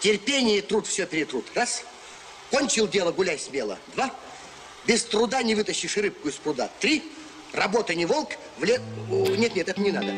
Терпение и труд все перетрут. Раз. Кончил дело, гуляй смело. Два. Без труда не вытащишь рыбку из пруда. Три. Работа не волк, в лет... Нет, нет, это не надо.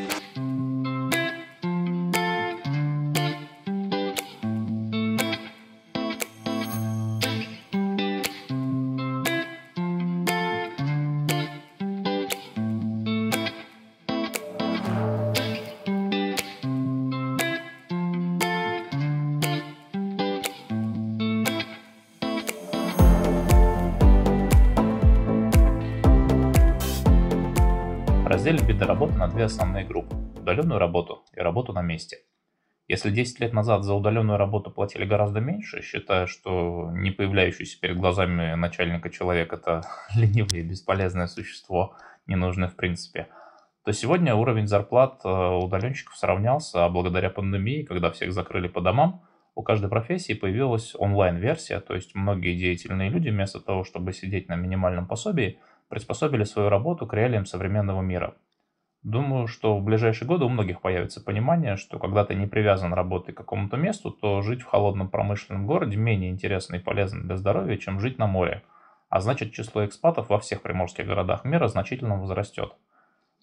работа на две основные группы – удаленную работу и работу на месте. Если 10 лет назад за удаленную работу платили гораздо меньше, считая, что не появляющийся перед глазами начальника человек – это ленивое и бесполезное существо, ненужное в принципе, то сегодня уровень зарплат э, удаленщиков сравнялся, а благодаря пандемии, когда всех закрыли по домам, у каждой профессии появилась онлайн-версия, то есть многие деятельные люди вместо того, чтобы сидеть на минимальном пособии, приспособили свою работу к реалиям современного мира – Думаю, что в ближайшие годы у многих появится понимание, что когда ты не привязан работой к какому-то месту, то жить в холодном промышленном городе менее интересно и полезно для здоровья, чем жить на море. А значит, число экспатов во всех приморских городах мира значительно возрастет.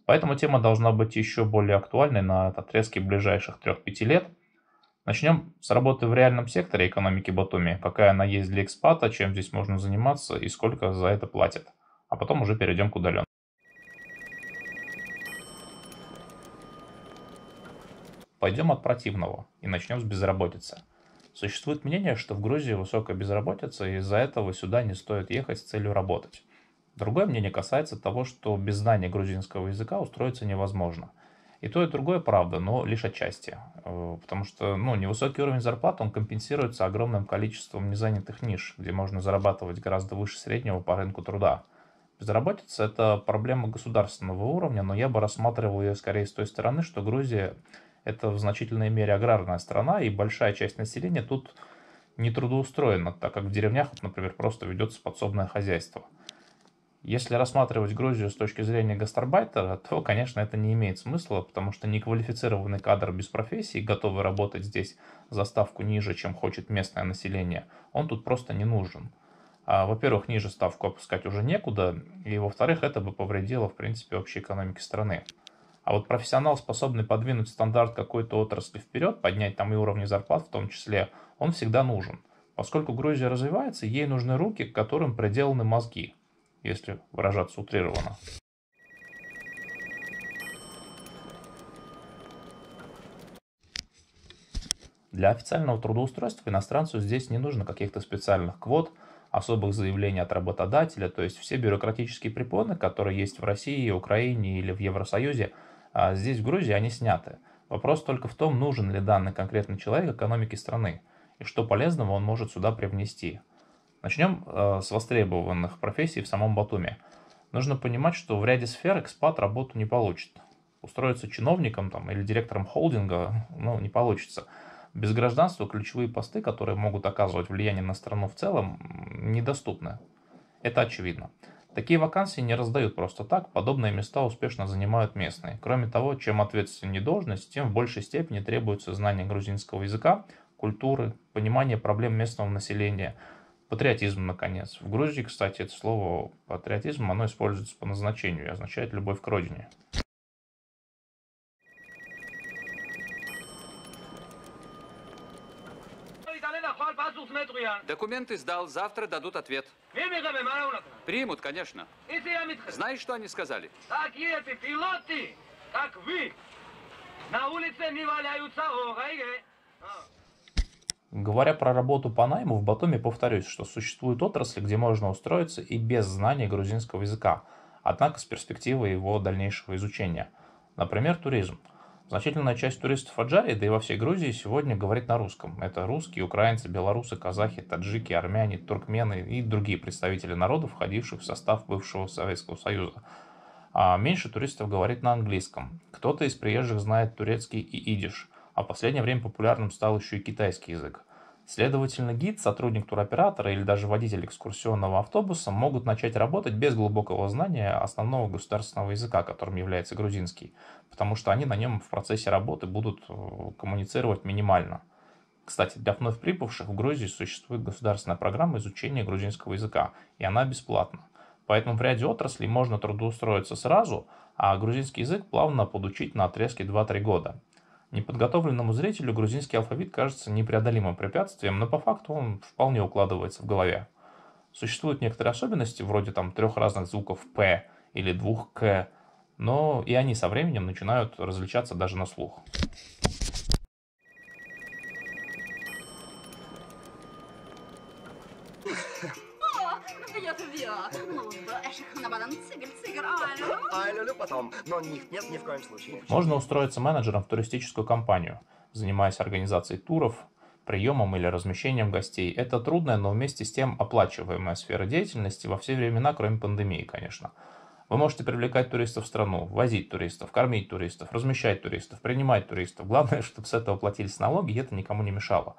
Поэтому тема должна быть еще более актуальной на отрезке ближайших 3-5 лет. Начнем с работы в реальном секторе экономики Батуми, какая она есть для экспата, чем здесь можно заниматься и сколько за это платят. А потом уже перейдем к удаленному. Пойдем от противного и начнем с безработицы. Существует мнение, что в Грузии высокая безработица, и из-за этого сюда не стоит ехать с целью работать. Другое мнение касается того, что без знания грузинского языка устроиться невозможно. И то, и другое правда, но лишь отчасти. Э, потому что ну, невысокий уровень зарплат он компенсируется огромным количеством незанятых ниш, где можно зарабатывать гораздо выше среднего по рынку труда. Безработица – это проблема государственного уровня, но я бы рассматривал ее скорее с той стороны, что Грузия это в значительной мере аграрная страна, и большая часть населения тут не трудоустроена, так как в деревнях, например, просто ведется подсобное хозяйство. Если рассматривать Грузию с точки зрения гастарбайтера, то, конечно, это не имеет смысла, потому что неквалифицированный кадр без профессии, готовый работать здесь за ставку ниже, чем хочет местное население, он тут просто не нужен. А, во-первых, ниже ставку опускать уже некуда, и во-вторых, это бы повредило, в принципе, общей экономике страны. А вот профессионал, способный подвинуть стандарт какой-то отрасли вперед, поднять там и уровни зарплат в том числе, он всегда нужен. Поскольку Грузия развивается, ей нужны руки, к которым приделаны мозги, если выражаться утрированно. Для официального трудоустройства иностранцу здесь не нужно каких-то специальных квот, особых заявлений от работодателя, то есть все бюрократические препоны, которые есть в России, Украине или в Евросоюзе, а здесь, в Грузии, они сняты. Вопрос только в том, нужен ли данный конкретный человек экономике страны и что полезного он может сюда привнести. Начнем э, с востребованных профессий в самом Батуме. Нужно понимать, что в ряде сфер экспат работу не получит. Устроиться чиновником там, или директором холдинга ну, не получится. Без гражданства ключевые посты, которые могут оказывать влияние на страну в целом, недоступны. Это очевидно. Такие вакансии не раздают просто так, подобные места успешно занимают местные. Кроме того, чем ответственнее должность, тем в большей степени требуется знание грузинского языка, культуры, понимание проблем местного населения, патриотизм, наконец. В Грузии, кстати, это слово патриотизм, оно используется по назначению и означает любовь к родине. Документы сдал, завтра дадут ответ. Примут, конечно. Знаешь, что они сказали? Такие ты пилоты, как вы. На улице не валяются Говоря про работу по найму, в Батуми повторюсь, что существуют отрасли, где можно устроиться и без знания грузинского языка, однако с перспективой его дальнейшего изучения. Например, туризм – Значительная часть туристов Аджарии, да и во всей Грузии, сегодня говорит на русском. Это русские, украинцы, белорусы, казахи, таджики, армяне, туркмены и другие представители народов, входивших в состав бывшего Советского Союза. А меньше туристов говорит на английском. Кто-то из приезжих знает турецкий и идиш, а в последнее время популярным стал еще и китайский язык. Следовательно, гид, сотрудник туроператора или даже водитель экскурсионного автобуса могут начать работать без глубокого знания основного государственного языка, которым является грузинский, потому что они на нем в процессе работы будут э, коммуницировать минимально. Кстати, для вновь прибывших в Грузии существует государственная программа изучения грузинского языка, и она бесплатна. Поэтому в ряде отраслей можно трудоустроиться сразу, а грузинский язык плавно подучить на отрезке 2-3 года. Неподготовленному зрителю грузинский алфавит кажется непреодолимым препятствием, но по факту он вполне укладывается в голове. Существуют некоторые особенности, вроде там трех разных звуков «п» или двух «к», но и они со временем начинают различаться даже на слух. Ну, а Можно устроиться менеджером в туристическую компанию, занимаясь организацией туров, приемом или размещением гостей. Это трудная, но вместе с тем оплачиваемая сфера деятельности во все времена, кроме пандемии, конечно. Вы можете привлекать туристов в страну, возить туристов, кормить туристов, размещать туристов, принимать туристов. Главное, чтобы с этого платились налоги, и это никому не мешало.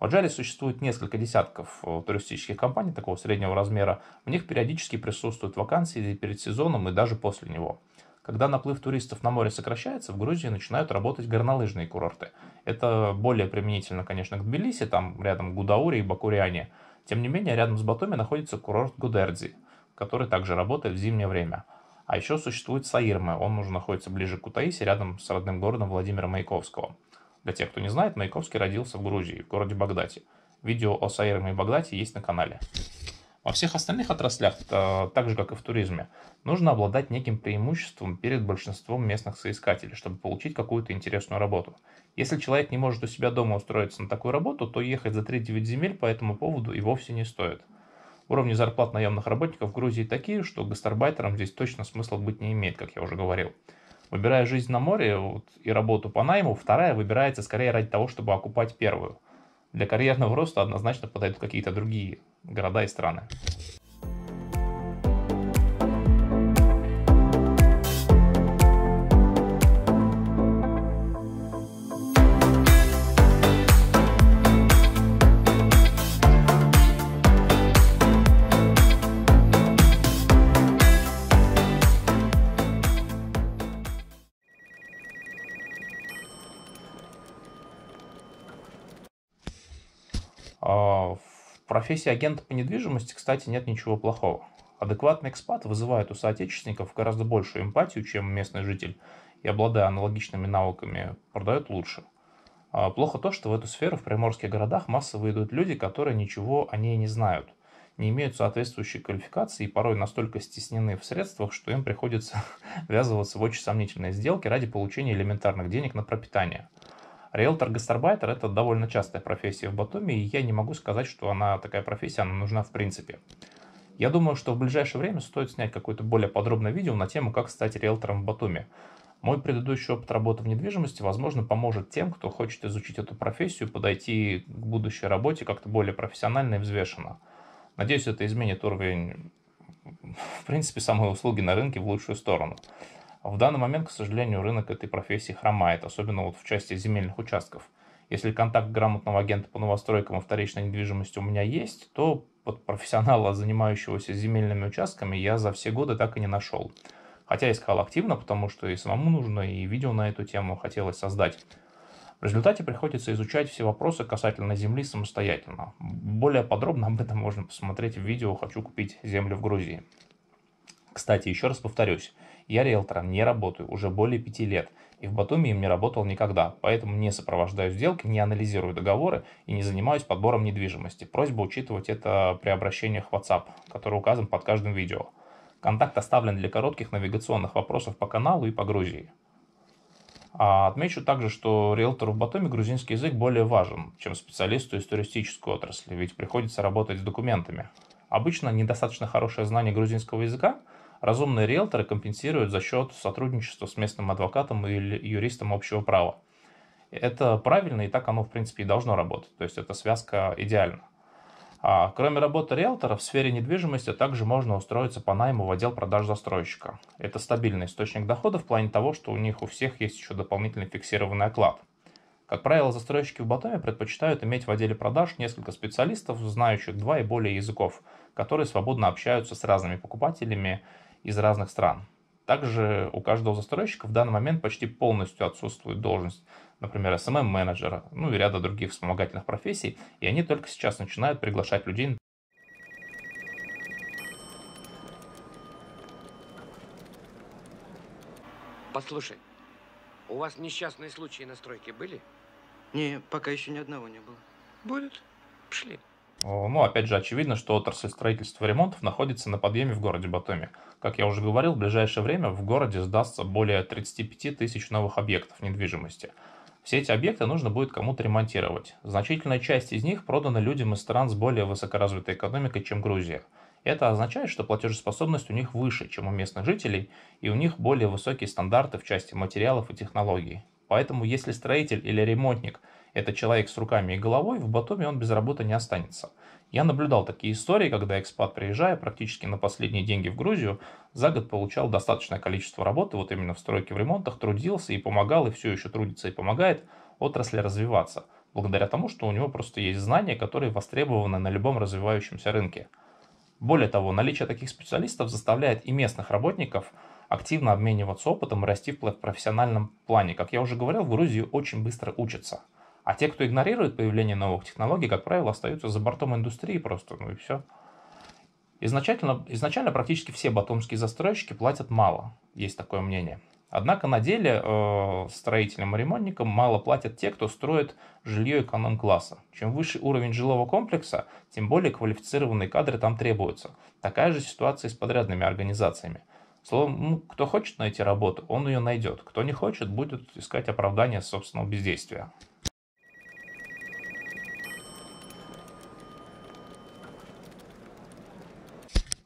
В Agile существует несколько десятков э, туристических компаний такого среднего размера. В них периодически присутствуют вакансии перед сезоном и даже после него. Когда наплыв туристов на море сокращается, в Грузии начинают работать горнолыжные курорты. Это более применительно, конечно, к Тбилиси, там рядом Гудаури и Бакуриане. Тем не менее, рядом с Батуми находится курорт Гудердзи, который также работает в зимнее время. А еще существует Саирме, он уже находится ближе к Кутаиси, рядом с родным городом Владимира Маяковского – для тех, кто не знает, Маяковский родился в Грузии, в городе Багдате. Видео о Саирме и Багдате есть на канале. Во всех остальных отраслях, э, так же как и в туризме, нужно обладать неким преимуществом перед большинством местных соискателей, чтобы получить какую-то интересную работу. Если человек не может у себя дома устроиться на такую работу, то ехать за 3-9 земель по этому поводу и вовсе не стоит. Уровни зарплат наемных работников в Грузии такие, что гастарбайтерам здесь точно смысла быть не имеет, как я уже говорил. Выбирая жизнь на море вот, и работу по найму, вторая выбирается скорее ради того, чтобы окупать первую. Для карьерного роста однозначно подойдут какие-то другие города и страны. профессии агента по недвижимости, кстати, нет ничего плохого. Адекватный экспат вызывает у соотечественников гораздо большую эмпатию, чем местный житель, и, обладая аналогичными навыками, продает лучше. А, плохо то, что в эту сферу в приморских городах массово идут люди, которые ничего о ней не знают, не имеют соответствующей квалификации и порой настолько стеснены в средствах, что им приходится ввязываться в очень сомнительные сделки ради получения элементарных денег на пропитание – Риэлтор-гастарбайтер – это довольно частая профессия в Батуми, и я не могу сказать, что она такая профессия, она нужна в принципе. Я думаю, что в ближайшее время стоит снять какое-то более подробное видео на тему, как стать риэлтором в Батуми. Мой предыдущий опыт работы в недвижимости, возможно, поможет тем, кто хочет изучить эту профессию, подойти к будущей работе как-то более профессионально и взвешенно. Надеюсь, это изменит уровень, в принципе, самой услуги на рынке в лучшую сторону. А в данный момент, к сожалению, рынок этой профессии хромает, особенно вот в части земельных участков. Если контакт грамотного агента по новостройкам и вторичной недвижимости у меня есть, то под профессионала, занимающегося земельными участками, я за все годы так и не нашел. Хотя искал активно, потому что и самому нужно, и видео на эту тему хотелось создать. В результате приходится изучать все вопросы касательно земли самостоятельно. Более подробно об этом можно посмотреть в видео «Хочу купить землю в Грузии». Кстати, еще раз повторюсь – я риэлтором не работаю уже более пяти лет и в Батуми им не работал никогда, поэтому не сопровождаю сделки, не анализирую договоры и не занимаюсь подбором недвижимости. Просьба учитывать это при обращениях в WhatsApp, который указан под каждым видео. Контакт оставлен для коротких навигационных вопросов по каналу и по Грузии. А отмечу также, что риэлтору в Батуми грузинский язык более важен, чем специалисту из туристической отрасли, ведь приходится работать с документами. Обычно недостаточно хорошее знание грузинского языка – разумные риэлторы компенсируют за счет сотрудничества с местным адвокатом или юристом общего права. Это правильно, и так оно, в принципе, и должно работать. То есть эта связка идеальна. А, кроме работы риэлтора, в сфере недвижимости также можно устроиться по найму в отдел продаж застройщика. Это стабильный источник дохода в плане того, что у них у всех есть еще дополнительный фиксированный оклад. Как правило, застройщики в Батуми предпочитают иметь в отделе продаж несколько специалистов, знающих два и более языков, которые свободно общаются с разными покупателями из разных стран. Также у каждого застройщика в данный момент почти полностью отсутствует должность, например, SMM-менеджера, эм ну и ряда других вспомогательных профессий, и они только сейчас начинают приглашать людей. Послушай, у вас несчастные случаи на стройке были? Не, пока еще ни одного не было. Будет? Пошли. Э, ну, опять же, очевидно, что отрасль строительства и ремонтов находится на подъеме в городе Батуми. Как я уже говорил, в ближайшее время в городе сдастся более 35 тысяч новых объектов недвижимости. Все эти объекты нужно будет кому-то ремонтировать. Значительная часть из них продана людям из стран с более высокоразвитой экономикой, чем Грузия. Это означает, что платежеспособность у них выше, чем у местных жителей, и у них более высокие стандарты в части материалов и технологий. Поэтому если строитель или ремонтник – это человек с руками и головой, в Батуми он без работы не останется. Я наблюдал такие истории, когда экспат, приезжая практически на последние деньги в Грузию, за год получал достаточное количество работы, вот именно в стройке, в ремонтах, трудился и помогал, и все еще трудится и помогает отрасли развиваться, благодаря тому, что у него просто есть знания, которые востребованы на любом развивающемся рынке. Более того, наличие таких специалистов заставляет и местных работников активно обмениваться опытом и расти в профессиональном плане. Как я уже говорил, в Грузии очень быстро учатся – а те, кто игнорирует появление новых технологий, как правило, остаются за бортом индустрии просто, ну и все. Изначально, изначально практически все батумские застройщики платят мало, есть такое мнение. Однако на деле э, строителям и ремонтникам мало платят те, кто строит жилье эконом-класса. Чем выше уровень жилого комплекса, тем более квалифицированные кадры там требуются. Такая же ситуация и с подрядными организациями. Словом, ну, кто хочет найти работу, он ее найдет. Кто не хочет, будет искать оправдание собственного бездействия.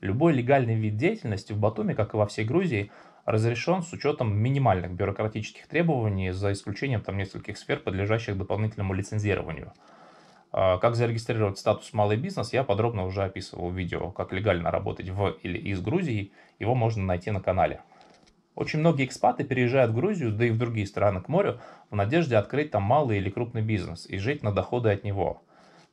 Любой легальный вид деятельности в Батуми, как и во всей Грузии, разрешен с учетом минимальных бюрократических требований, за исключением там нескольких сфер, подлежащих дополнительному лицензированию. А, как зарегистрировать статус «малый бизнес» я подробно уже описывал в видео, как легально работать в или из Грузии, его можно найти на канале. Очень многие экспаты переезжают в Грузию, да и в другие страны к морю, в надежде открыть там малый или крупный бизнес и жить на доходы от него.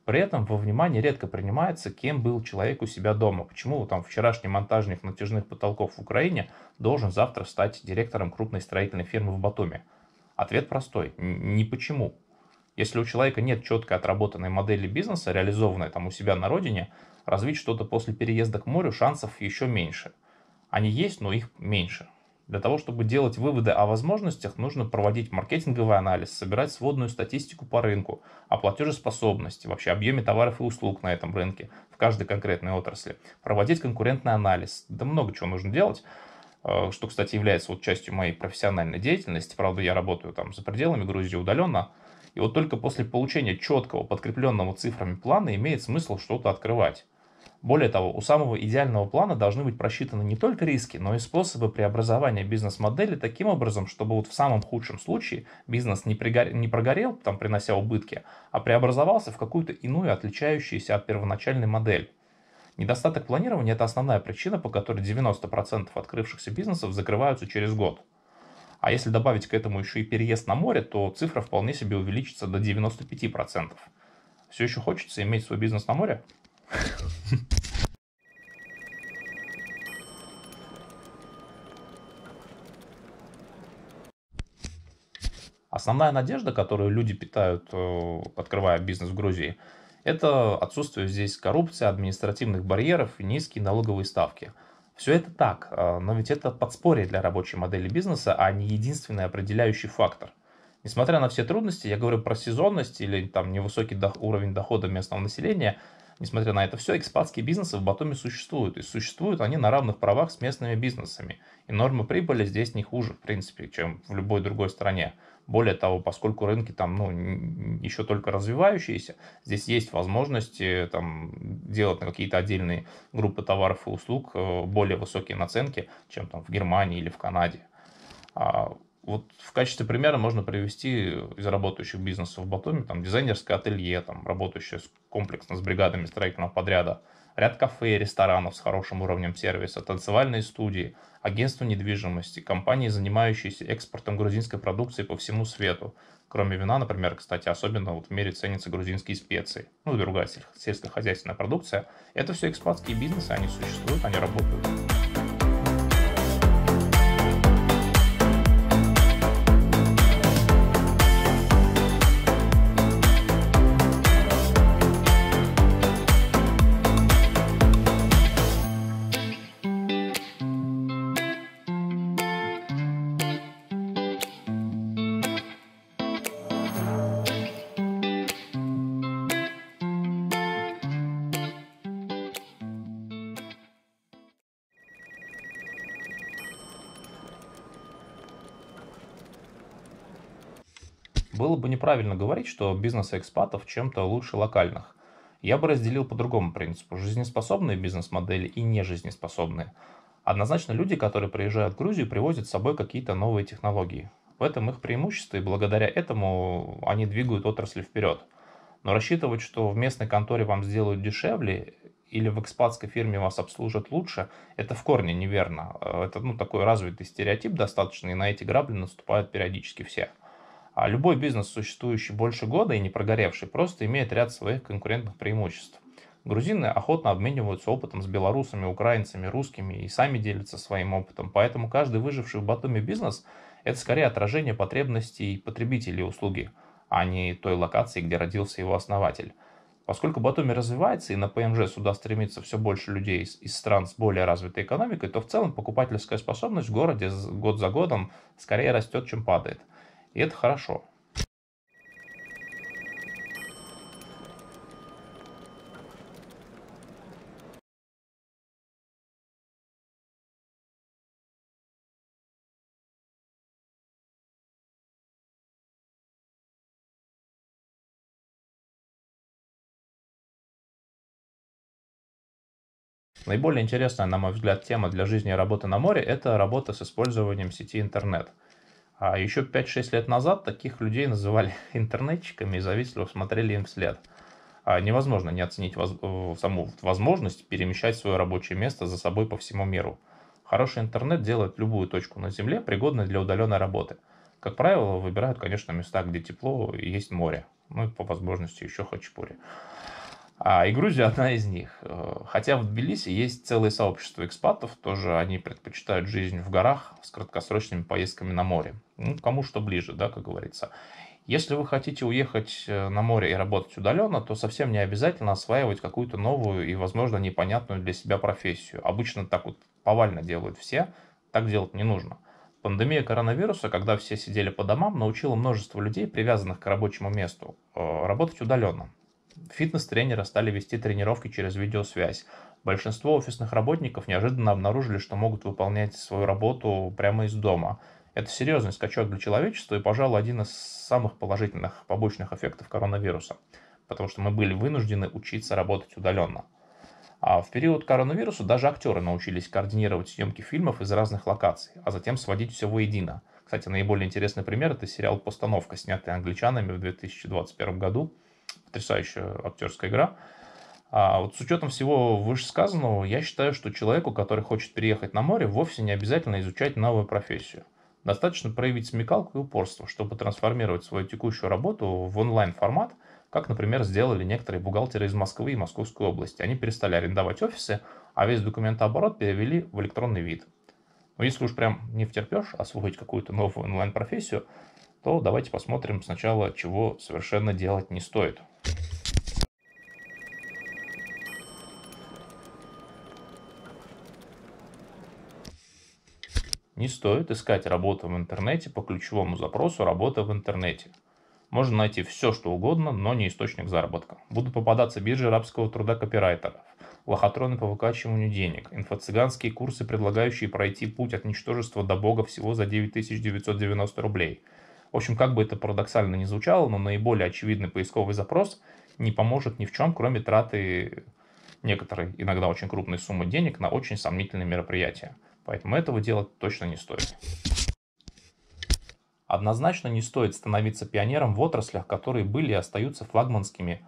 При этом во внимание редко принимается, кем был человек у себя дома. Почему там вчерашний монтажник натяжных потолков в Украине должен завтра стать директором крупной строительной фирмы в Батуми? Ответ простой. не почему. Если у человека нет четко отработанной модели бизнеса, реализованной там у себя на родине, развить что-то после переезда к морю шансов еще меньше. Они есть, но их меньше. Для того, чтобы делать выводы о возможностях, нужно проводить маркетинговый анализ, собирать сводную статистику по рынку, о платежеспособности, вообще объеме товаров и услуг на этом рынке в каждой конкретной отрасли, проводить конкурентный анализ. Да много чего нужно делать э, что, кстати, является вот частью моей профессиональной деятельности. Правда, я работаю там за пределами Грузии удаленно. И вот только после получения четкого, подкрепленного цифрами плана имеет смысл что-то открывать. Более того, у самого идеального плана должны быть просчитаны не только риски, но и способы преобразования бизнес-модели таким образом, чтобы вот в самом худшем случае бизнес не, пригорел, не прогорел, там, принося убытки, а преобразовался в какую-то иную, отличающуюся от первоначальной модель. Недостаток планирования – это основная причина, по которой 90% открывшихся бизнесов закрываются через год. А если добавить к этому еще и переезд на море, то цифра вполне себе увеличится до 95%. Все еще хочется иметь свой бизнес на море? Основная надежда, которую люди питают, э, открывая бизнес в Грузии, это отсутствие здесь коррупции, административных барьеров и низкие налоговые ставки. Все это так, э, но ведь это подспорье для рабочей модели бизнеса, а не единственный определяющий фактор. Несмотря на все трудности, я говорю про сезонность или там невысокий до- уровень дохода местного населения, Несмотря на это все, экспатские бизнесы в Батуми существуют, и существуют они на равных правах с местными бизнесами, и нормы прибыли здесь не хуже, в принципе, чем в любой другой стране. Более того, поскольку рынки там, ну, еще только развивающиеся, здесь есть возможность там делать какие-то отдельные группы товаров и услуг э, более высокие наценки, чем там в Германии или в Канаде. А вот в качестве примера можно привести из работающих бизнесов в Батуми, там дизайнерское ателье, там работающее комплексно с бригадами строительного подряда, ряд кафе и ресторанов с хорошим уровнем сервиса, танцевальные студии, агентство недвижимости, компании, занимающиеся экспортом грузинской продукции по всему свету. Кроме вина, например, кстати, особенно вот в мире ценятся грузинские специи, ну и другая сельскохозяйственная продукция. Это все экспатские бизнесы, они существуют, они работают. было бы неправильно говорить, что бизнес экспатов чем-то лучше локальных. Я бы разделил по другому принципу. Жизнеспособные бизнес-модели и нежизнеспособные. Однозначно люди, которые приезжают в Грузию, привозят с собой какие-то новые технологии. В этом их преимущество, и благодаря этому они двигают отрасли вперед. Но рассчитывать, что в местной конторе вам сделают дешевле или в экспатской фирме вас обслужат лучше, это в корне неверно. Э, это ну, такой развитый стереотип достаточно, и на эти грабли наступают периодически все. А любой бизнес, существующий больше года и не прогоревший, просто имеет ряд своих конкурентных преимуществ. Грузины охотно обмениваются опытом с белорусами, украинцами, русскими и сами делятся своим опытом, поэтому каждый выживший в Батуми бизнес – это скорее отражение потребностей потребителей услуги, а не той локации, где родился его основатель. Поскольку Батуми развивается и на ПМЖ сюда стремится все больше людей из, из стран с более развитой экономикой, то в целом покупательская способность в городе год за годом скорее растет, чем падает – и это хорошо. Наиболее интересная, на мой взгляд, тема для жизни и работы на море – это работа с использованием сети интернет – а еще 5-6 лет назад таких людей называли интернетчиками и завистливо смотрели им вслед. А невозможно не оценить воз... Э, саму возможность перемещать свое рабочее место за собой по всему миру. Хороший интернет делает любую точку на Земле пригодной для удаленной работы. Как правило, выбирают, конечно, места, где тепло и есть море. Ну и по возможности еще хачапури. А, и Грузия одна из них. Э, хотя в Тбилиси есть целое сообщество экспатов, тоже они предпочитают жизнь в горах с краткосрочными поездками на море. Ну, кому что ближе, да, как говорится. Если вы хотите уехать э, на море и работать удаленно, то совсем не обязательно осваивать какую-то новую и, возможно, непонятную для себя профессию. Обычно так вот повально делают все, так делать не нужно. Пандемия коронавируса, когда все сидели по домам, научила множество людей, привязанных к рабочему месту, э, работать удаленно. Фитнес-тренеры стали вести тренировки через видеосвязь. Большинство офисных работников неожиданно обнаружили, что могут выполнять свою работу прямо из дома. Это серьезный скачок для человечества и, пожалуй, один из самых положительных побочных эффектов коронавируса, потому что мы были вынуждены учиться работать удаленно. А в период коронавируса даже актеры научились координировать съемки фильмов из разных локаций, а затем сводить все воедино. Кстати, наиболее интересный пример – это сериал «Постановка», снятый англичанами в 2021 году, потрясающая актерская игра. А вот с учетом всего вышесказанного, я считаю, что человеку, который хочет переехать на море, вовсе не обязательно изучать новую профессию. Достаточно проявить смекалку и упорство, чтобы трансформировать свою текущую работу в онлайн-формат, как, например, сделали некоторые бухгалтеры из Москвы и Московской области. Они перестали арендовать офисы, а весь документооборот перевели в электронный вид. Но если уж прям не втерпешь освоить какую-то новую онлайн-профессию, то давайте посмотрим сначала, чего совершенно делать не стоит. Не стоит искать работу в интернете по ключевому запросу «работа в интернете». Можно найти все, что угодно, но не источник заработка. Будут попадаться биржи рабского труда копирайтеров, лохотроны по выкачиванию денег, инфо-цыганские курсы, предлагающие пройти путь от ничтожества до бога всего за 9990 рублей – в общем, как бы это парадоксально ни звучало, но наиболее очевидный поисковый запрос не поможет ни в чем, кроме траты некоторой, иногда очень крупной суммы денег на очень сомнительные мероприятия. Поэтому этого делать точно не стоит. Однозначно не стоит становиться пионером в отраслях, которые были и остаются флагманскими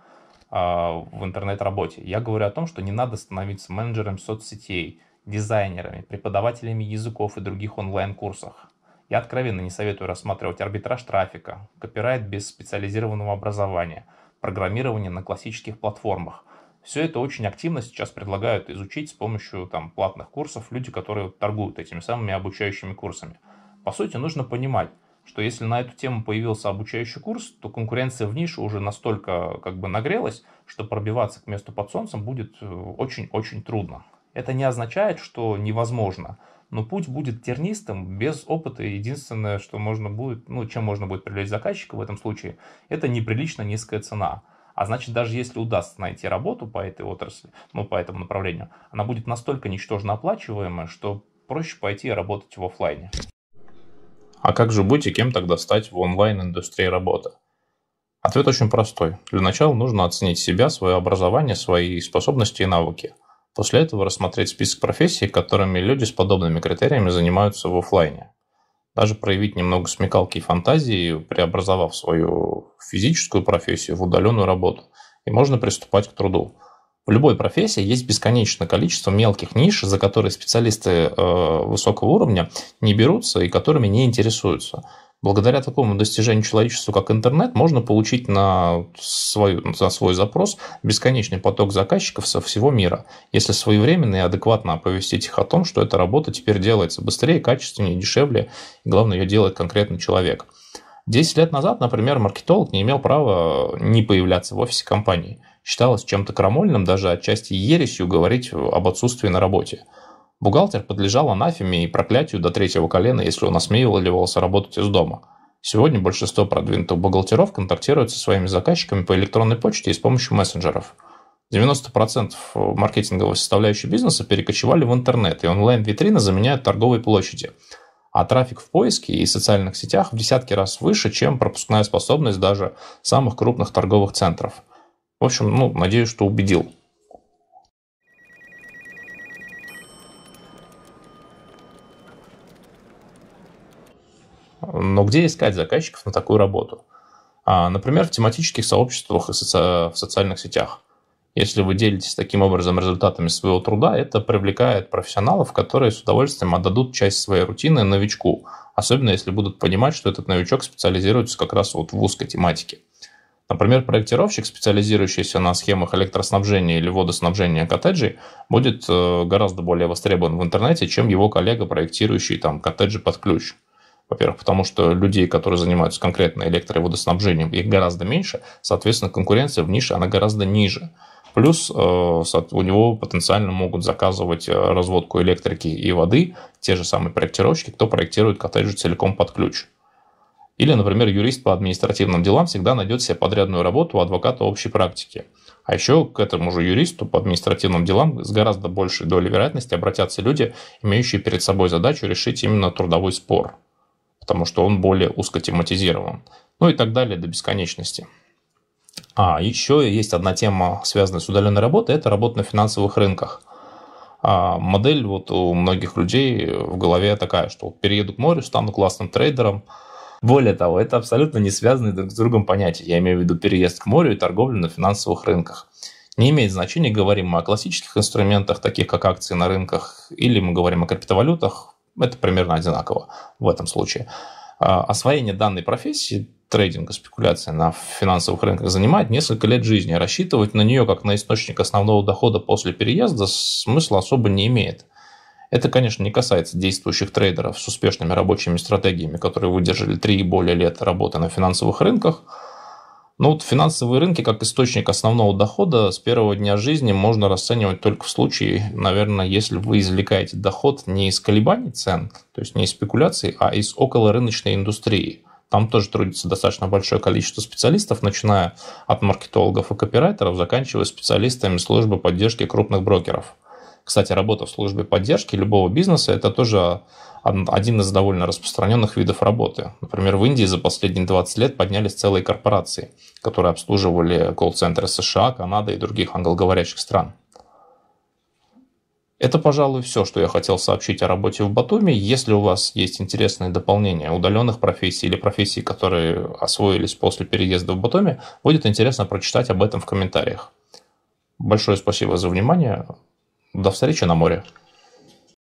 а, в интернет-работе. Я говорю о том, что не надо становиться менеджером соцсетей, дизайнерами, преподавателями языков и других онлайн-курсах. Я откровенно не советую рассматривать арбитраж трафика, копирайт без специализированного образования, программирование на классических платформах. Все это очень активно сейчас предлагают изучить с помощью там, платных курсов люди, которые торгуют этими самыми обучающими курсами. По сути, нужно понимать, что если на эту тему появился обучающий курс, то конкуренция в нише уже настолько как бы нагрелась, что пробиваться к месту под солнцем будет э, очень-очень трудно. Это не означает, что невозможно, но путь будет тернистым, без опыта. Единственное, что можно будет, ну, чем можно будет привлечь заказчика в этом случае, это неприлично низкая цена. А значит, даже если удастся найти работу по этой отрасли, ну, по этому направлению, она будет настолько ничтожно оплачиваемая, что проще пойти и работать в офлайне. А как же быть и кем тогда стать в онлайн-индустрии работы? Ответ очень простой. Для начала нужно оценить себя, свое образование, свои способности и навыки – После этого рассмотреть список профессий, которыми люди с подобными критериями занимаются в офлайне. Даже проявить немного смекалки и фантазии, преобразовав свою физическую профессию в удаленную работу. И можно приступать к труду. В любой профессии есть бесконечное количество мелких ниш, за которые специалисты э, высокого уровня не берутся и которыми не интересуются. Благодаря такому достижению человечеству, как интернет, можно получить на, свою, на свой запрос бесконечный поток заказчиков со всего мира, если своевременно и адекватно оповестить их о том, что эта работа теперь делается быстрее, качественнее, дешевле, и главное, ее делает конкретный человек. Десять лет назад, например, маркетолог не имел права не появляться в офисе компании. Считалось чем-то крамольным, даже отчасти ересью говорить об отсутствии на работе – Бухгалтер подлежал анафеме и проклятию до третьего колена, если он осмеивался работать из дома. Сегодня большинство продвинутых бухгалтеров контактируют со своими заказчиками по электронной почте и с помощью мессенджеров. 90% э, маркетинговой составляющей бизнеса перекочевали в интернет, и онлайн-витрины заменяют торговые площади. А трафик в поиске и социальных сетях в десятки раз выше, чем пропускная способность даже самых крупных торговых центров. В общем, ну, надеюсь, что убедил. Но где искать заказчиков на такую работу? А, например, в тематических сообществах и в социальных сетях. Если вы делитесь таким образом результатами своего труда, это привлекает профессионалов, которые с удовольствием отдадут часть своей рутины новичку, особенно если будут понимать, что этот новичок специализируется как раз вот в узкой тематике. Например, проектировщик, специализирующийся на схемах электроснабжения или водоснабжения коттеджей, будет э, гораздо более востребован в интернете, чем его коллега, проектирующий там коттеджи под ключ. Во-первых, потому что людей, которые занимаются конкретно электро- и водоснабжением, их гораздо меньше, соответственно, конкуренция в нише, она гораздо ниже. Плюс э, у него потенциально могут заказывать э, разводку электрики и воды те же самые проектировщики, кто проектирует коттеджи целиком под ключ. Или, например, юрист по административным делам всегда найдет себе подрядную работу у адвоката общей практики. А еще к этому же юристу по административным делам с гораздо большей долей вероятности обратятся люди, имеющие перед собой задачу решить именно трудовой спор – потому что он более узко тематизирован. Ну и так далее до бесконечности. А, еще есть одна тема, связанная с удаленной работой, это работа на финансовых рынках. А модель вот у многих людей в голове такая, что перееду к морю, стану классным трейдером. Более того, это абсолютно не связанные друг с другом понятия. Я имею в виду переезд к морю и торговлю на финансовых рынках. Не имеет значения, говорим мы о классических инструментах, таких как акции на рынках, или мы говорим о криптовалютах, это примерно одинаково в этом случае. А, освоение данной профессии, трейдинга, спекуляция на финансовых рынках занимает несколько лет жизни. Рассчитывать на нее как на источник основного дохода после переезда смысла особо не имеет. Это, конечно, не касается действующих трейдеров с успешными рабочими стратегиями, которые выдержали три и более лет работы на финансовых рынках – ну вот финансовые рынки как источник основного дохода с первого дня жизни можно расценивать только в случае, наверное, если вы извлекаете доход не из колебаний цен, то есть не из спекуляций, а из околорыночной индустрии. Там тоже трудится достаточно большое количество специалистов, начиная от маркетологов и копирайтеров, заканчивая специалистами службы поддержки крупных брокеров. Кстати, работа в службе поддержки любого бизнеса – это тоже один из довольно распространенных видов работы. Например, в Индии за последние 20 лет поднялись целые корпорации, которые обслуживали колл-центры США, Канады и других англоговорящих стран. Это, пожалуй, все, что я хотел сообщить о работе в Батуми. Если у вас есть интересные дополнения удаленных профессий или профессий, которые освоились после переезда в Батуми, будет интересно прочитать об этом в комментариях. Большое спасибо за внимание. До встречи на море!